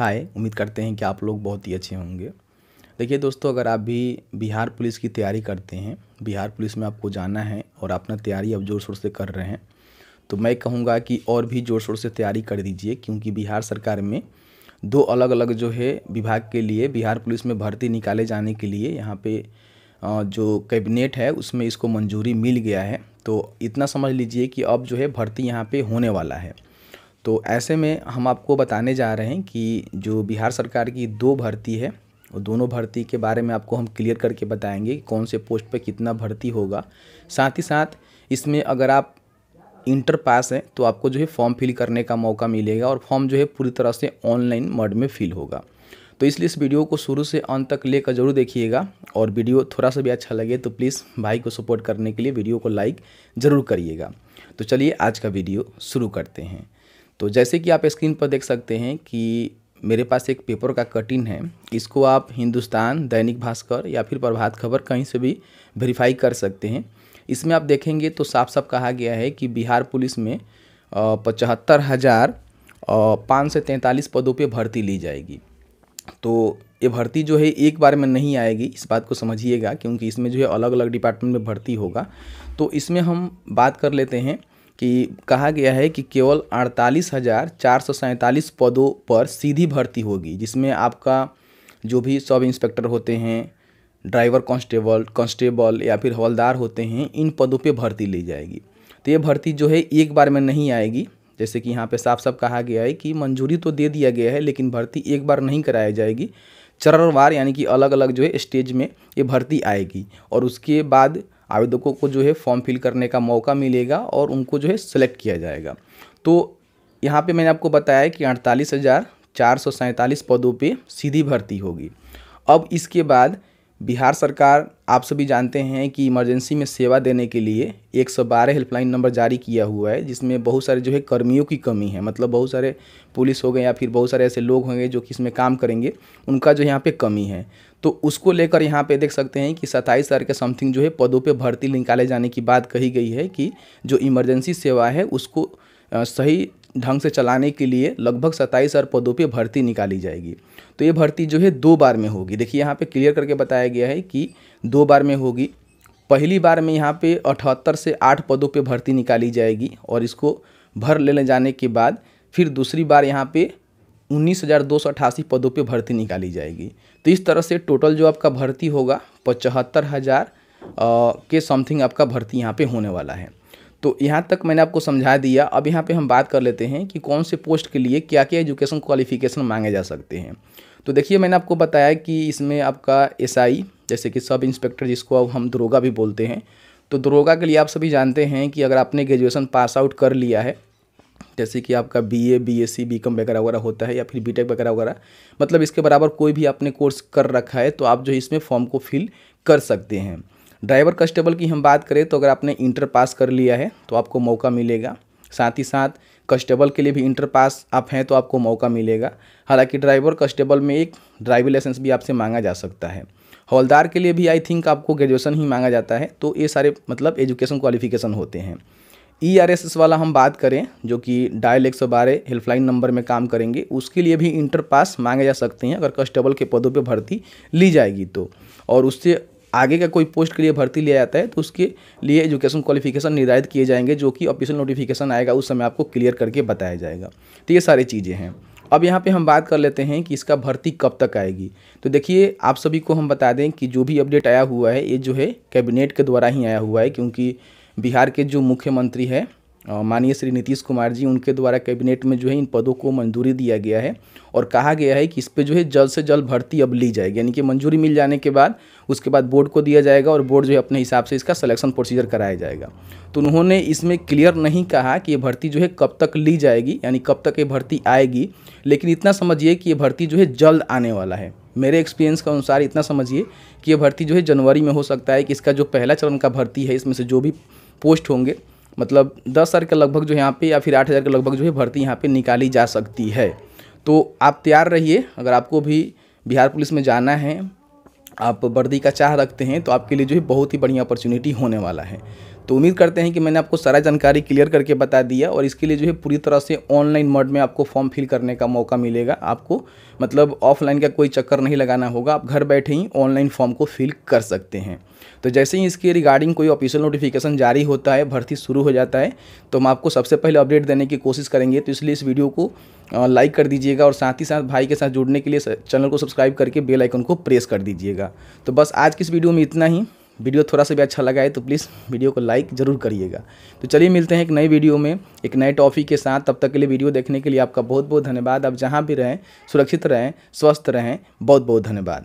हाय उम्मीद करते हैं कि आप लोग बहुत ही अच्छे होंगे देखिए दोस्तों अगर आप भी बिहार पुलिस की तैयारी करते हैं बिहार पुलिस में आपको जाना है और अपना तैयारी अब ज़ोर शोर से कर रहे हैं तो मैं कहूँगा कि और भी ज़ोर शोर से तैयारी कर दीजिए क्योंकि बिहार सरकार में दो अलग अलग जो है विभाग के लिए बिहार पुलिस में भर्ती निकाले जाने के लिए यहाँ पर जो कैबिनेट है उसमें इसको मंजूरी मिल गया है तो इतना समझ लीजिए कि अब जो है भर्ती यहाँ पर होने वाला है तो ऐसे में हम आपको बताने जा रहे हैं कि जो बिहार सरकार की दो भर्ती है और दोनों भर्ती के बारे में आपको हम क्लियर करके बताएंगे कौन से पोस्ट पे कितना भर्ती होगा साथ ही साथ इसमें अगर आप इंटर पास हैं तो आपको जो है फॉर्म फिल करने का मौका मिलेगा और फॉर्म जो है पूरी तरह से ऑनलाइन मोड में फिल होगा तो इसलिए इस वीडियो को शुरू से अंत तक लेकर जरूर देखिएगा और वीडियो थोड़ा सा भी अच्छा लगे तो प्लीज़ भाई को सपोर्ट करने के लिए वीडियो को लाइक ज़रूर करिएगा तो चलिए आज का वीडियो शुरू करते हैं तो जैसे कि आप स्क्रीन पर देख सकते हैं कि मेरे पास एक पेपर का कटिंग है इसको आप हिंदुस्तान दैनिक भास्कर या फिर प्रभात खबर कहीं से भी वेरीफाई कर सकते हैं इसमें आप देखेंगे तो साफ साफ कहा गया है कि बिहार पुलिस में पचहत्तर हज़ार पाँच सौ तैंतालीस पदों पे भर्ती ली जाएगी तो ये भर्ती जो है एक बार में नहीं आएगी इस बात को समझिएगा क्योंकि इसमें जो है अलग अलग डिपार्टमेंट में भर्ती होगा तो इसमें हम बात कर लेते हैं कि कहा गया है कि केवल अड़तालीस हज़ार चार सौ सैंतालीस पदों पर सीधी भर्ती होगी जिसमें आपका जो भी सब इंस्पेक्टर होते हैं ड्राइवर कांस्टेबल कांस्टेबल या फिर हवलदार होते हैं इन पदों पे भर्ती ली जाएगी तो ये भर्ती जो है एक बार में नहीं आएगी जैसे कि यहाँ पे साफ साफ कहा गया है कि मंजूरी तो दे दिया गया है लेकिन भर्ती एक बार नहीं कराई जाएगी चरणवार यानी कि अलग अलग जो है स्टेज में ये भर्ती आएगी और उसके बाद आवेदकों को जो है फॉर्म फिल करने का मौका मिलेगा और उनको जो है सेलेक्ट किया जाएगा तो यहाँ पे मैंने आपको बताया कि अड़तालीस हज़ार चार सौ सैंतालीस पदों पे सीधी भर्ती होगी अब इसके बाद बिहार सरकार आप सभी जानते हैं कि इमरजेंसी में सेवा देने के लिए 112 हेल्पलाइन नंबर जारी किया हुआ है जिसमें बहुत सारे जो है कर्मियों की कमी है मतलब बहुत सारे पुलिस हो गए या फिर बहुत सारे ऐसे लोग होंगे जो कि इसमें काम करेंगे उनका जो यहाँ पे कमी है तो उसको लेकर यहाँ पे देख सकते हैं कि सत्ताईस हज़ार के समथिंग जो है पदों पर भर्ती निकाले जाने की बात कही गई है कि जो इमरजेंसी सेवा है उसको सही ढंग से चलाने के लिए लगभग सत्ताईस हज़ार पदों पर भर्ती निकाली जाएगी तो ये भर्ती जो है दो बार में होगी देखिए यहाँ पे क्लियर करके बताया गया है कि दो बार में होगी पहली बार में यहाँ पे अठहत्तर से आठ पदों पे भर्ती निकाली जाएगी और इसको भर लेने जाने के बाद फिर दूसरी बार यहाँ पर उन्नीस हज़ार दो सौ अठासी पदों पर भर्ती निकाली जाएगी तो इस तरह से टोटल जो आपका भर्ती होगा पचहत्तर हज़ार के समथिंग आपका भर्ती यहाँ पर होने वाला है तो यहाँ तक मैंने आपको समझा दिया अब यहाँ पे हम बात कर लेते हैं कि कौन से पोस्ट के लिए क्या क्या एजुकेशन क्वालिफिकेशन मांगे जा सकते हैं तो देखिए मैंने आपको बताया कि इसमें आपका एसआई जैसे कि सब इंस्पेक्टर जिसको अब हम दरोगा भी बोलते हैं तो दरोगा के लिए आप सभी जानते हैं कि अगर आपने ग्रेजुएसन पास आउट कर लिया है जैसे कि आपका बीए बीएससी बीकॉम वगैरह वगैरह होता है या फिर बीटेक वगैरह वगैरह मतलब इसके बराबर कोई भी आपने कोर्स कर रखा है तो आप जो इसमें फॉर्म को फिल कर सकते हैं ड्राइवर कस्टेबल की हम बात करें तो अगर आपने इंटर पास कर लिया है तो आपको मौका मिलेगा साथ ही साथ कस्टेबल के लिए भी इंटर पास आप हैं तो आपको मौका मिलेगा हालांकि ड्राइवर कस्टेबल में एक ड्राइविंग लाइसेंस भी आपसे मांगा जा सकता है हौलदार के लिए भी आई थिंक आपको ग्रेजुएसन ही मांगा जाता है तो ये सारे मतलब एजुकेशन क्वालिफिकेशन होते हैं ई आर एस एस वाला हम बात करें जो कि डायल एक सौ बारह हेल्पलाइन नंबर में काम करेंगे उसके लिए भी इंटर पास मांगे जा सकते हैं अगर कस्टेबल के पदों पर भर्ती ली जाएगी तो और उससे आगे का कोई पोस्ट के लिए भर्ती लिया जाता है तो उसके लिए एजुकेशन क्वालिफिकेशन निर्धारित किए जाएंगे जो कि ऑफिशियल नोटिफिकेशन आएगा उस समय आपको क्लियर करके बताया जाएगा तो ये सारी चीज़ें हैं अब यहाँ पे हम बात कर लेते हैं कि इसका भर्ती कब तक आएगी तो देखिए आप सभी को हम बता दें कि जो भी अपडेट आया हुआ है ये जो है कैबिनेट के द्वारा ही आया हुआ है क्योंकि बिहार के जो मुख्यमंत्री है माननीय श्री नीतीश कुमार जी उनके द्वारा कैबिनेट में जो है इन पदों को मंजूरी दिया गया है और कहा गया है कि इस पर जो है जल्द से जल्द भर्ती अब ली जाएगी यानी कि मंजूरी मिल जाने के बाद उसके बाद बोर्ड को दिया जाएगा और बोर्ड जो है अपने हिसाब से इसका सलेक्शन प्रोसीजर कराया जाएगा तो उन्होंने इसमें क्लियर नहीं कहा कि ये भर्ती जो है कब तक ली जाएगी यानी कब तक ये भर्ती आएगी लेकिन इतना समझिए कि ये भर्ती जो है जल्द आने वाला है मेरे एक्सपीरियंस के अनुसार इतना समझिए कि ये भर्ती जो है जनवरी में हो सकता है कि इसका जो पहला चरण का भर्ती है इसमें से जो भी पोस्ट होंगे मतलब दस हज़ार के लगभग जो है यहाँ पे या फिर आठ हज़ार के लगभग जो है भर्ती यहाँ पे निकाली जा सकती है तो आप तैयार रहिए अगर आपको भी बिहार पुलिस में जाना है आप वर्दी का चाह रखते हैं तो आपके लिए जो है बहुत ही बढ़िया अपॉर्चुनिटी होने वाला है तो उम्मीद करते हैं कि मैंने आपको सारा जानकारी क्लियर करके बता दिया और इसके लिए जो है पूरी तरह से ऑनलाइन मोड में आपको फॉर्म फिल करने का मौका मिलेगा आपको मतलब ऑफलाइन का कोई चक्कर नहीं लगाना होगा आप घर बैठे ही ऑनलाइन फॉर्म को फिल कर सकते हैं तो जैसे ही इसके रिगार्डिंग कोई ऑफिशियल नोटिफिकेशन जारी होता है भर्ती शुरू हो जाता है तो हम आपको सबसे पहले अपडेट देने की कोशिश करेंगे तो इसलिए इस वीडियो को लाइक कर दीजिएगा और साथ ही साथ भाई के साथ जुड़ने के लिए चैनल को सब्सक्राइब करके बेल आइकन को प्रेस कर दीजिएगा तो बस आज की इस वीडियो में इतना ही वीडियो थोड़ा सा भी अच्छा लगा है तो प्लीज़ वीडियो को लाइक ज़रूर करिएगा तो चलिए मिलते हैं एक नई वीडियो में एक नए टॉपिक के साथ तब तक के लिए वीडियो देखने के लिए आपका बहुत बहुत धन्यवाद आप जहाँ भी रहें सुरक्षित रहें स्वस्थ रहें बहुत बहुत धन्यवाद